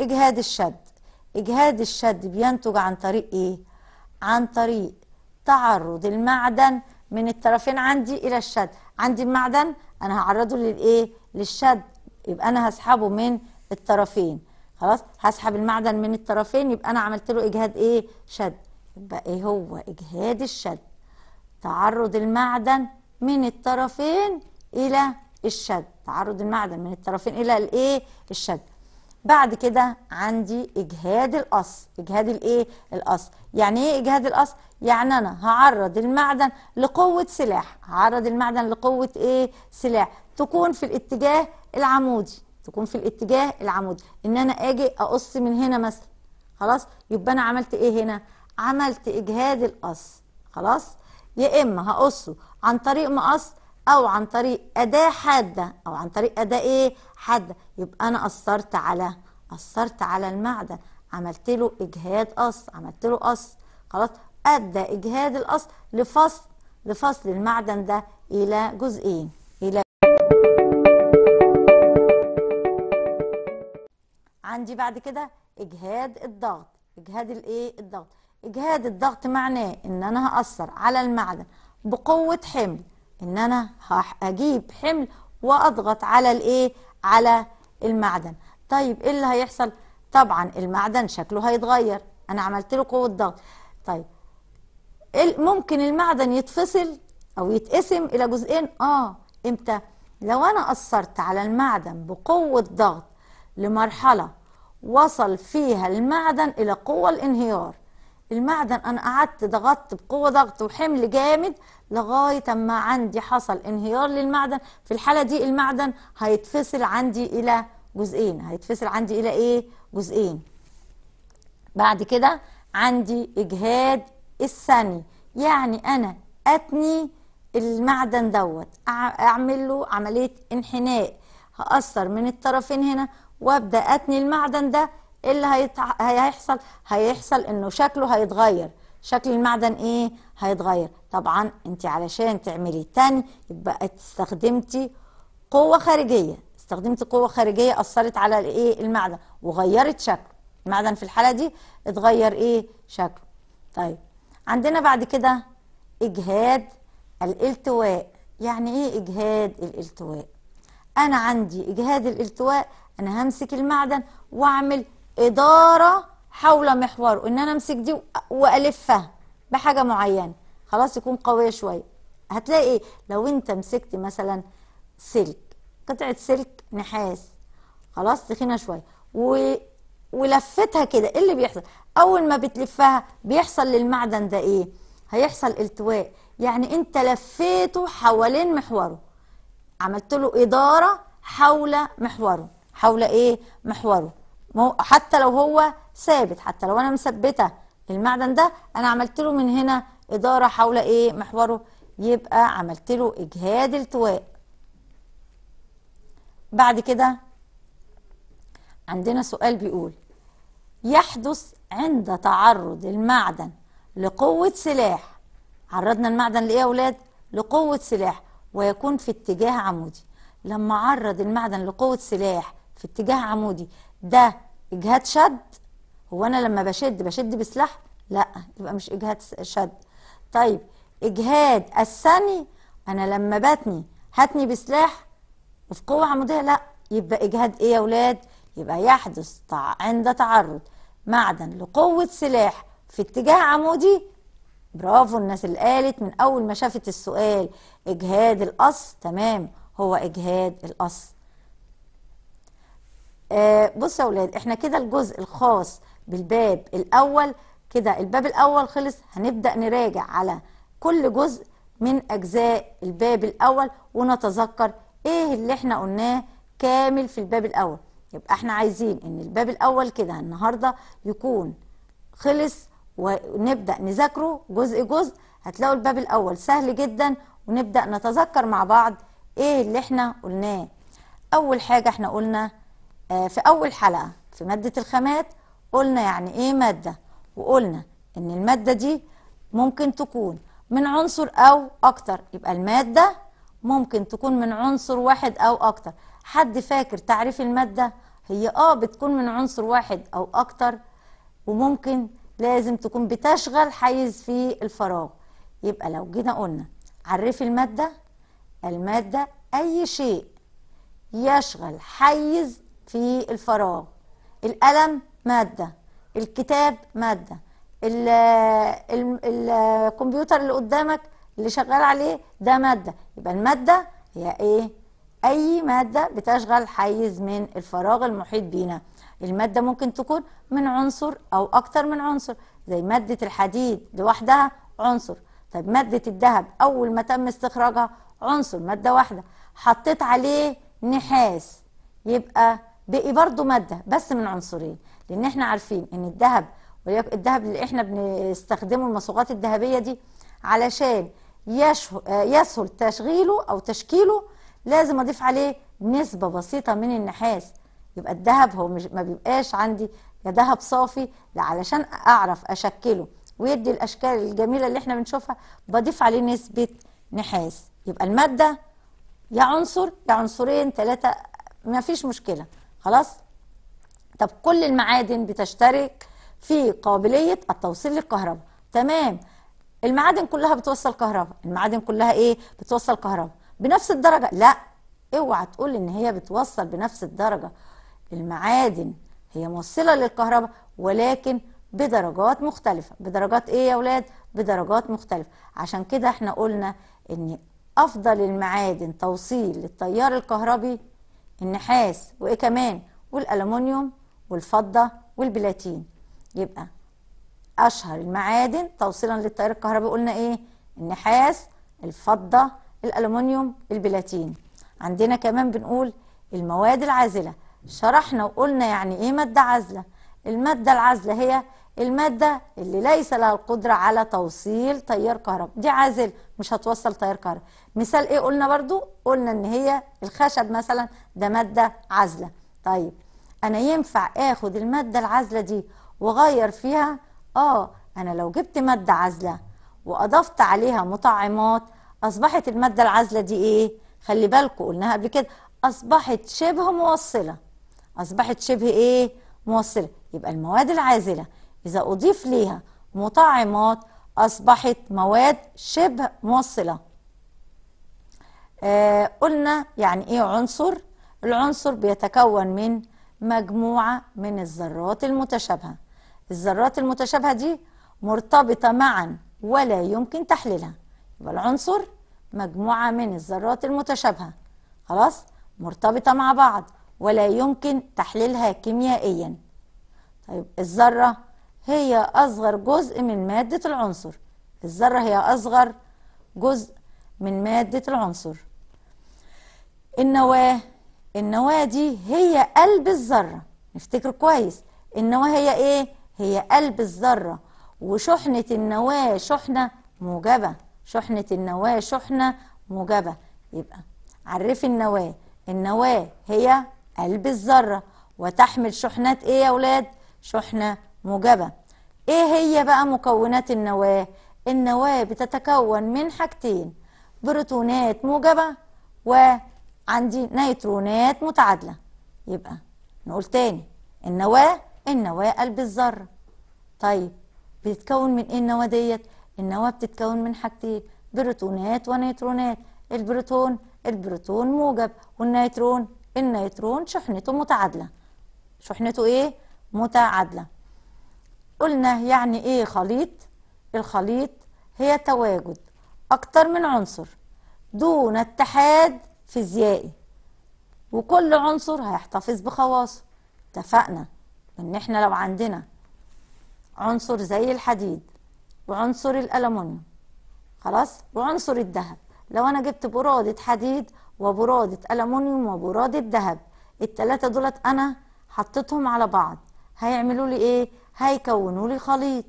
اجهاد الشد اجهاد الشد بينتج عن طريق ايه عن طريق تعرض المعدن من الطرفين عندي الى الشد عندي المعدن انا هعرضه للايه للشد يبقى انا هسحبه من الطرفين خلاص هسحب المعدن من الطرفين يبقى انا عملت له اجهاد ايه شد يبقى ايه هو اجهاد الشد تعرض المعدن من الطرفين الى الشد تعرض المعدن من الطرفين الى الايه الشد بعد كده عندي اجهاد القص اجهاد الايه القص يعني ايه اجهاد القص يعني انا هعرض المعدن لقوه سلاح هعرض المعدن لقوه ايه سلاح تكون في الاتجاه العمودي تكون في الاتجاه العمودي ان انا اجي اقص من هنا مثلا خلاص يبقى انا عملت ايه هنا عملت اجهاد القص خلاص يا اما هقصه عن طريق مقص او عن طريق اداه حاده او عن طريق اداه ايه حاده يبقى انا قصرت على قصرت على المعدن عملت له اجهاد قص عملت له قص خلاص أدى إجهاد الأصل لفصل لفصل المعدن ده إلى جزئين إلى عندي بعد كده إجهاد الضغط إجهاد الإيه الضغط إجهاد الضغط معناه إن أنا هأثر على المعدن بقوة حمل إن أنا هجيب حمل وأضغط على الإيه على المعدن طيب إيه اللي هيحصل طبعا المعدن شكله هيتغير أنا عملت له قوة ضغط طيب ممكن المعدن يتفصل او يتقسم الى جزئين اه امتى لو انا اثرت على المعدن بقوه ضغط لمرحله وصل فيها المعدن الى قوه الانهيار المعدن انا قعدت ضغطت بقوه ضغط وحمل جامد لغايه اما عندي حصل انهيار للمعدن في الحاله دي المعدن هيتفصل عندي الى جزئين هيتفصل عندي الى ايه جزئين بعد كده عندي اجهاد الثاني يعني أنا أتني المعدن دوت أعمل له عملية انحناء هأثر من الطرفين هنا وأبدأ أتني المعدن ده إيه اللي هيتع... هيحصل هيحصل إنه شكله هيتغير شكل المعدن إيه هيتغير طبعا أنت علشان تعملي تاني يبقى استخدمتي قوة خارجية استخدمتي قوة خارجية أثرت على إيه المعدن وغيرت شكله المعدن في الحالة دي اتغير إيه شكله طيب عندنا بعد كده إجهاد الالتواء يعني إيه إجهاد الالتواء؟ أنا عندي إجهاد الالتواء أنا همسك المعدن وأعمل إدارة حول محوره إن أنا أمسك دي وألفها بحاجة معينة خلاص يكون قوية شوية هتلاقي إيه؟ لو أنت مسكت مثلا سلك قطعة سلك نحاس خلاص تخينة شوية ولفتها كده ايه اللي بيحصل اول ما بتلفها بيحصل للمعدن ده ايه هيحصل التواء يعني انت لفيته حوالين محوره عملت له اداره حول محوره حول ايه محوره حتى لو هو ثابت حتى لو انا مثبته المعدن ده انا عملت له من هنا اداره حول ايه محوره يبقى عملت له اجهاد التواء بعد كده عندنا سؤال بيقول يحدث عند تعرض المعدن لقوة سلاح عرضنا المعدن لإيه يا أولاد؟ لقوة سلاح ويكون في اتجاه عمودي لما عرض المعدن لقوة سلاح في اتجاه عمودي ده إجهاد شد هو أنا لما بشد بشد بسلاح؟ لا يبقى مش إجهاد شد طيب إجهاد الثاني أنا لما بتني هاتني بسلاح وفي قوة عمودية لا يبقى إجهاد إيه يا أولاد؟ يبقى يحدث عند تعرض معدن لقوة سلاح في اتجاه عمودي برافو الناس اللي قالت من أول ما شافت السؤال إجهاد القص تمام هو إجهاد القص آه بص يا أولاد إحنا كده الجزء الخاص بالباب الأول كده الباب الأول خلص هنبدأ نراجع على كل جزء من أجزاء الباب الأول ونتذكر إيه اللي إحنا قلناه كامل في الباب الأول يبقى احنا عايزين ان الباب الاول كده النهارده يكون خلص ونبدا نذاكره جزء جزء هتلاقوا الباب الاول سهل جدا ونبدا نتذكر مع بعض ايه اللي احنا قلناه اول حاجه احنا قلنا آه، في اول حلقه في ماده الخامات قلنا يعني ايه ماده وقلنا ان الماده دي ممكن تكون من عنصر او اكتر يبقى الماده ممكن تكون من عنصر واحد او اكتر حد فاكر تعريف المادة هي اه بتكون من عنصر واحد او اكتر وممكن لازم تكون بتشغل حيز في الفراغ يبقى لو جينا قلنا عرفي المادة المادة اي شيء يشغل حيز في الفراغ القلم مادة الكتاب مادة الكمبيوتر اللي قدامك اللي شغال عليه ده مادة يبقى المادة هي ايه اي ماده بتشغل حيز من الفراغ المحيط بينا الماده ممكن تكون من عنصر او اكتر من عنصر زي ماده الحديد لوحدها عنصر طب ماده الذهب اول ما تم استخراجها عنصر ماده واحده حطيت عليه نحاس يبقى بقي برضه ماده بس من عنصرين لان احنا عارفين ان الذهب الذهب اللي احنا بنستخدمه المصوغات الذهبيه دي علشان يسهل تشغيله او تشكيله لازم اضيف عليه نسبه بسيطه من النحاس يبقى الذهب هو مش ما بيبقاش عندي يا ذهب صافي لا علشان اعرف اشكله ويدي الاشكال الجميله اللي احنا بنشوفها بضيف عليه نسبه نحاس يبقى الماده يا عنصر يا عنصرين ثلاثه ما فيش مشكله خلاص طب كل المعادن بتشترك في قابليه التوصيل للكهرباء تمام المعادن كلها بتوصل كهرباء المعادن كلها ايه بتوصل كهرباء بنفس الدرجه لا اوعى تقول ان هي بتوصل بنفس الدرجه المعادن هي موصله للكهرباء ولكن بدرجات مختلفه بدرجات ايه يا اولاد بدرجات مختلفه عشان كده احنا قلنا ان افضل المعادن توصيل للتيار الكهربي النحاس وايه كمان والالومنيوم والفضه والبلاتين يبقى اشهر المعادن توصيلا للتيار الكهربي قلنا ايه النحاس الفضه الألومنيوم البلاتين عندنا كمان بنقول المواد العازلة شرحنا وقلنا يعني إيه مادة عازلة المادة العازلة هي المادة اللي ليس لها القدرة على توصيل تيار كهرباء دي عازل مش هتوصل تيار كهرباء مثال ايه قلنا برضو قلنا ان هي الخشب مثلا ده مادة عازلة طيب انا ينفع اخد المادة العازلة دي واغير فيها اه انا لو جبت مادة عازلة واضفت عليها مطعمات أصبحت المادة العازلة دي إيه؟ خلي بالكم قلناها قبل كده أصبحت شبه موصلة أصبحت شبه إيه؟ موصلة يبقى المواد العازلة إذا أضيف ليها مطعمات أصبحت مواد شبه موصلة آه قلنا يعني إيه عنصر؟ العنصر بيتكون من مجموعة من الذرات المتشابهة الذرات المتشابهة دي مرتبطة معا ولا يمكن تحليلها يبقى العنصر مجموعة من الذرات المتشابهة خلاص مرتبطة مع بعض ولا يمكن تحليلها كيميائيا طيب الذرة هي أصغر جزء من مادة العنصر الذرة هي أصغر جزء من مادة العنصر النواة النواة دي هي قلب الذرة نفتكر كويس النواة هي ايه؟ هي قلب الذرة وشحنة النواة شحنة موجبة شحنة النواة شحنة موجبة يبقى عرفي النواة النواة هي قلب الذرة وتحمل شحنات ايه يا ولاد شحنة موجبة ايه هي بقى مكونات النواة النواة بتتكون من حاجتين بروتونات موجبة وعندي نيترونات متعادلة يبقى نقول تاني النواة النواة قلب الذرة طيب بتتكون من ايه النواة ديت النواة بتتكون من حاجتين بروتونات ونيترونات البروتون البروتون موجب والنيترون النيترون شحنته متعادلة شحنته ايه؟ متعادلة قلنا يعني ايه خليط؟ الخليط هي تواجد أكتر من عنصر دون اتحاد فيزيائي وكل عنصر هيحتفظ بخواصه اتفقنا ان احنا لو عندنا عنصر زي الحديد وعنصر الألمنيوم خلاص وعنصر الذهب لو أنا جبت برادة حديد وبرادة ألمنيوم وبرادة ذهب الثلاثه دولت أنا حطيتهم على بعض هيعملوا لي إيه؟ هيكونوا لي خليط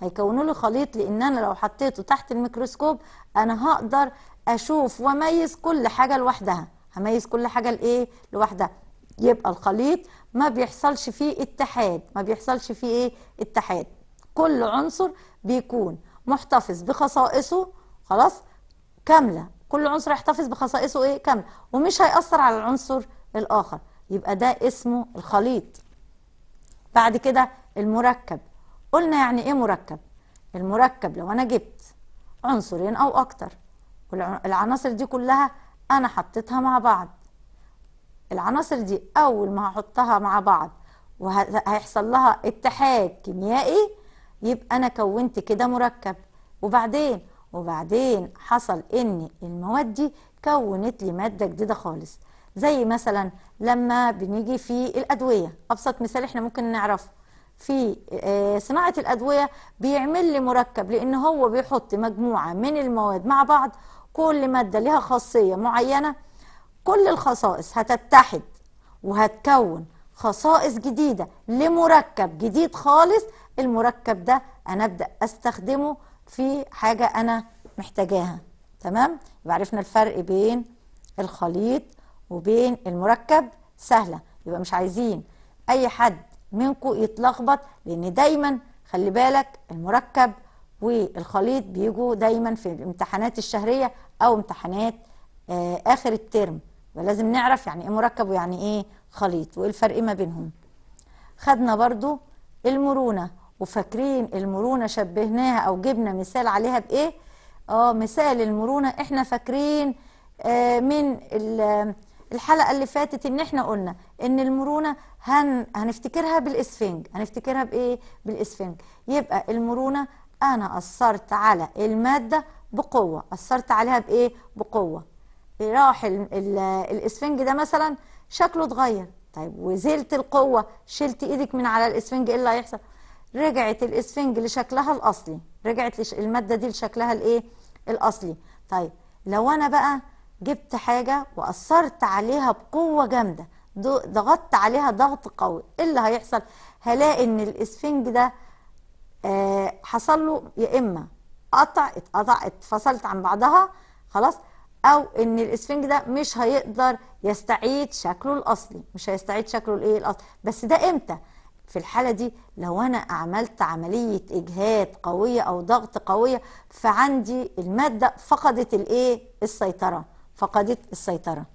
هيكونوا لي خليط لأن أنا لو حطيته تحت الميكروسكوب أنا هقدر أشوف وأميز كل حاجة لوحدها هميز كل حاجة لإيه؟ لوحدها يبقى الخليط ما بيحصلش فيه اتحاد ما بيحصلش فيه إيه؟ اتحاد كل عنصر بيكون محتفظ بخصائصه خلاص كاملة كل عنصر يحتفظ بخصائصه ايه كاملة ومش هيأثر على العنصر الآخر يبقى ده اسمه الخليط بعد كده المركب قلنا يعني ايه مركب المركب لو انا جبت عنصرين او اكتر والعناصر دي كلها انا حطيتها مع بعض العناصر دي اول ما هحطها مع بعض وهيحصل لها اتحاد كيميائي يبقى أنا كونت كده مركب وبعدين وبعدين حصل إن المواد دي كونت لي مادة جديدة خالص زي مثلا لما بنيجي في الأدوية أبسط مثال إحنا ممكن نعرفه في آه، صناعة الأدوية بيعمل لي مركب لأن هو بيحط مجموعة من المواد مع بعض كل مادة لها خاصية معينة كل الخصائص هتتحد وهتكون خصائص جديدة لمركب جديد خالص المركب ده انا ابدا استخدمه في حاجه انا محتاجاها تمام يبقى عرفنا الفرق بين الخليط وبين المركب سهله يبقى مش عايزين اي حد منكم يتلخبط لان دايما خلي بالك المركب والخليط بيجوا دايما في الامتحانات الشهريه او امتحانات آه، اخر الترم ولازم نعرف يعني ايه مركب ويعني ايه خليط وايه الفرق ما بينهم خدنا برضو المرونه وفاكرين المرونه شبهناها او جبنا مثال عليها بايه اه مثال المرونه احنا فاكرين آه من الحلقه اللي فاتت ان احنا قلنا ان المرونه هن هنفتكرها بالاسفنج هنفتكرها بايه بالاسفنج يبقى المرونه انا اثرت على الماده بقوه اثرت عليها بايه بقوه راح الاسفنج ده مثلا شكله اتغير طيب وزلت القوه شلت ايدك من على الاسفنج ايه اللي هيحصل رجعت الاسفنج لشكلها الاصلي رجعت الماده دي لشكلها الايه الاصلي طيب لو انا بقى جبت حاجه واثرت عليها بقوه جامده ضغطت عليها ضغط قوي ايه اللي هيحصل هلاقي ان الاسفنج ده آه حصل له يا اما قطع اتقطع اتفصلت عن بعضها خلاص او ان الاسفنج ده مش هيقدر يستعيد شكله الاصلي مش هيستعيد شكله الايه الاصلي بس ده امتى في الحالة دي لو أنا عملت عملية إجهاد قوية أو ضغط قوية فعندي المادة فقدت الإيه؟ السيطرة فقدت السيطرة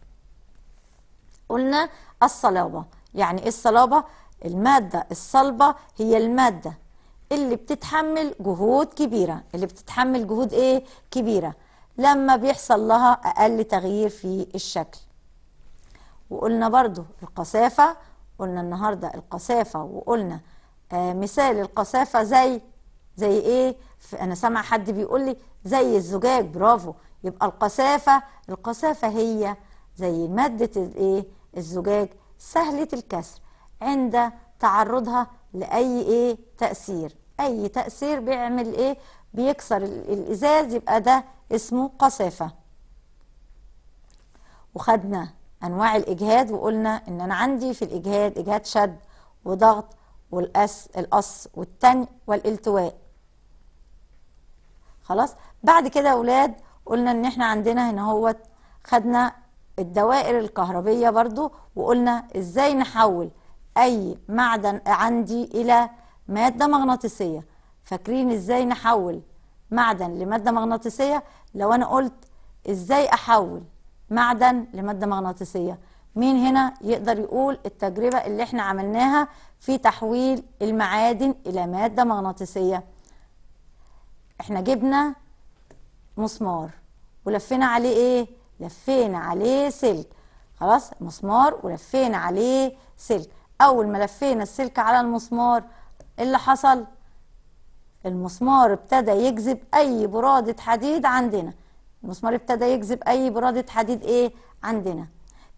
قلنا الصلابة يعني إيه الصلابة؟ المادة الصلبة هي المادة اللي بتتحمل جهود كبيرة اللي بتتحمل جهود إيه؟ كبيرة لما بيحصل لها أقل تغيير في الشكل وقلنا برضو القسافة قلنا النهاردة القسافة وقلنا آه مثال القسافة زي زي ايه انا سمع حد بيقول لي زي الزجاج برافو يبقى القسافة القسافة هي زي مادة ايه الزجاج سهلة الكسر عند تعرضها لأي ايه تأثير أي تأثير بيعمل ايه بيكسر الإزاز يبقى ده اسمه قسافة وخدنا انواع الاجهاد وقلنا ان انا عندي في الاجهاد اجهاد شد وضغط والاس القص والتن والالتواء خلاص بعد كده يا اولاد قلنا ان احنا عندنا هنا هو خدنا الدوائر الكهربيه برضو وقلنا ازاي نحول اي معدن عندي الى ماده مغناطيسيه فاكرين ازاي نحول معدن لماده مغناطيسيه لو انا قلت ازاي احول معدن لمادة مغناطيسية مين هنا يقدر يقول التجربة اللي احنا عملناها في تحويل المعادن إلى مادة مغناطيسية احنا جبنا مسمار ولفينا عليه ايه لفينا عليه سلك خلاص مسمار ولفينا عليه سلك اول ما لفينا السلك على المسمار إيه اللي حصل المسمار ابتدى يجذب اي برادة حديد عندنا المسمار ابتدى يجذب اي برادة حديد ايه عندنا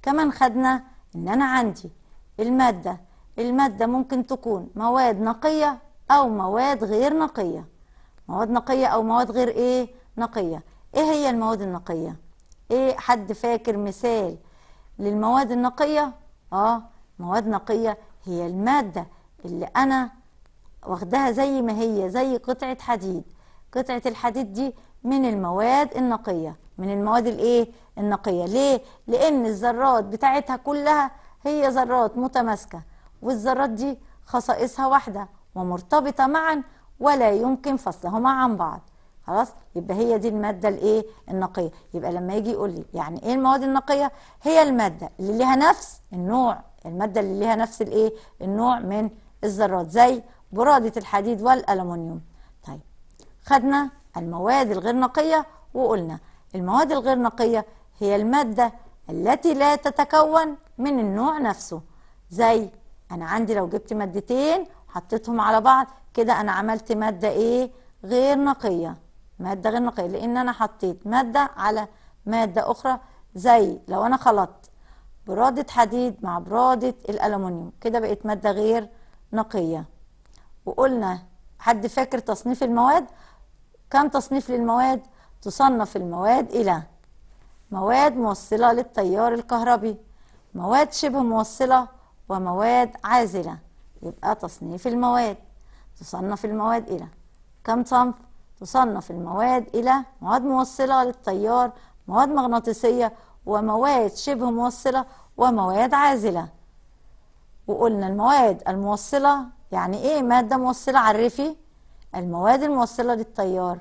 كمان خدنا ان انا عندي المادة المادة ممكن تكون مواد نقية او مواد غير نقية مواد نقية او مواد غير ايه نقية ايه هي المواد النقية ايه حد فاكر مثال للمواد النقية اه مواد نقية هي المادة اللي انا واخدها زي ما هي زي قطعة حديد قطعة الحديد دي من المواد النقية من المواد الايه النقية ليه؟ لأن الذرات بتاعتها كلها هي ذرات متماسكة والذرات دي خصائصها واحدة ومرتبطة معا ولا يمكن فصلهما عن بعض خلاص يبقى هي دي المادة الايه النقية يبقى لما يجي يقول لي يعني ايه المواد النقية هي المادة اللي لها نفس النوع المادة اللي لها نفس الايه النوع من الذرات زي برادة الحديد والألمنيوم طيب خدنا المواد الغير نقية وقلنا المواد الغير نقية هي المادة التي لا تتكون من النوع نفسه زي أنا عندي لو جبت مادتين حطيتهم على بعض كده أنا عملت مادة إيه غير نقية مادة غير نقية لأن أنا حطيت مادة على مادة أخرى زي لو أنا خلطت برادة حديد مع برادة الألمونيوم كده بقت مادة غير نقية وقلنا حد فاكر تصنيف المواد؟ كم تصنيف للمواد؟ تصنف المواد إلى مواد موصلة للتيار الكهربي مواد شبه موصلة ومواد عازلة يبقى تصنيف المواد تصنف المواد إلى كم صنف؟ تصنف المواد إلى مواد موصلة للتيار مواد مغناطيسية ومواد شبه موصلة ومواد عازلة وقلنا المواد الموصلة يعني إيه مادة موصلة عرفي؟ المواد الموصلة للتيار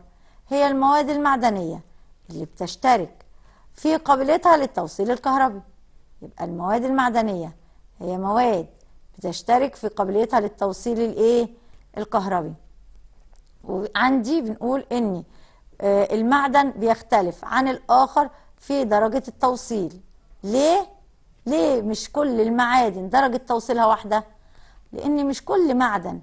هي المواد المعدنية اللي بتشترك في قابليتها للتوصيل الكهربي يبقى المواد المعدنية هي مواد بتشترك في قابليتها للتوصيل الايه الكهربي وعندي بنقول ان آه، المعدن بيختلف عن الاخر في درجة التوصيل ليه؟ ليه مش كل المعادن درجة توصيلها واحدة؟ لان مش كل معدن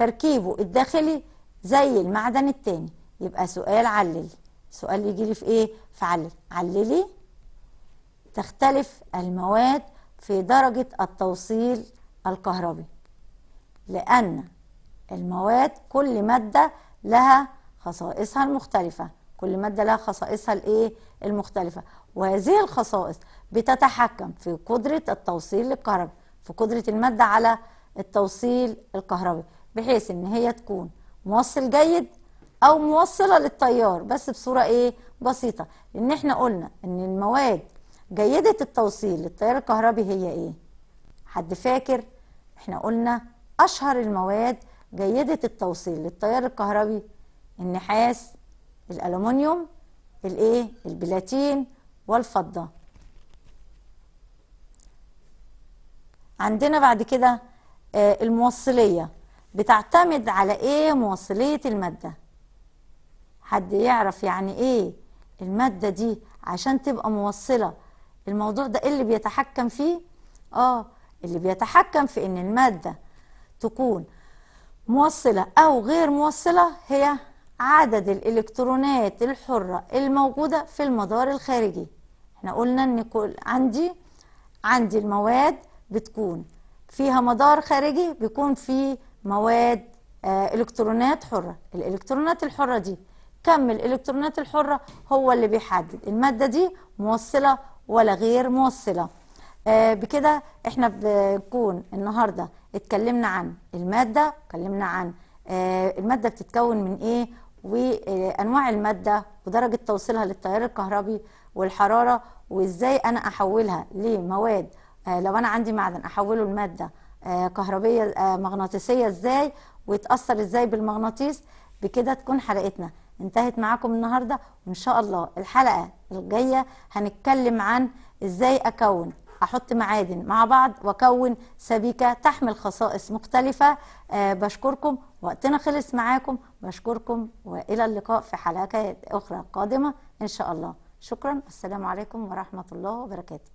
تركيبه الداخلي زي المعدن التاني يبقى سؤال عللي سؤال يجي لي في ايه في علل عللي تختلف المواد في درجة التوصيل الكهربي لأن المواد كل مادة لها خصائصها المختلفة كل مادة لها خصائصها الايه المختلفة وهذه الخصائص بتتحكم في قدرة التوصيل الكهربي في قدرة المادة على التوصيل الكهربي بحيث ان هي تكون موصل جيد او موصله للتيار بس بصوره ايه بسيطه لان احنا قلنا ان المواد جيده التوصيل للتيار الكهربي هي ايه حد فاكر احنا قلنا اشهر المواد جيده التوصيل للتيار الكهربي النحاس الالومنيوم الايه البلاتين والفضه عندنا بعد كده آه، الموصليه بتعتمد على ايه مواصلية المادة حد يعرف يعني ايه المادة دي عشان تبقى موصلة الموضوع ده اللي بيتحكم فيه اه اللي بيتحكم في ان المادة تكون موصلة او غير موصلة هي عدد الالكترونات الحرة الموجودة في المدار الخارجي احنا قلنا ان كل عندي عندي المواد بتكون فيها مدار خارجي بيكون فيه مواد آه، الكترونات حره الالكترونات الحره دي كم الالكترونات الحره هو اللي بيحدد الماده دي موصله ولا غير موصله آه، بكده احنا بنكون النهارده اتكلمنا عن الماده اتكلمنا عن آه، الماده بتتكون من ايه وانواع الماده ودرجه توصيلها للتيار الكهربي والحراره وازاي انا احولها لمواد لو انا عندي معدن احوله لماده آه، كهربيه آه، مغناطيسيه ازاي ويتاثر ازاي بالمغناطيس بكده تكون حلقتنا انتهت معاكم النهارده وان شاء الله الحلقه الجايه هنتكلم عن ازاي اكون احط معادن مع بعض واكون سبيكه تحمل خصائص مختلفه آه، بشكركم وقتنا خلص معاكم بشكركم والى اللقاء في حلقات اخرى قادمه ان شاء الله شكرا السلام عليكم ورحمه الله وبركاته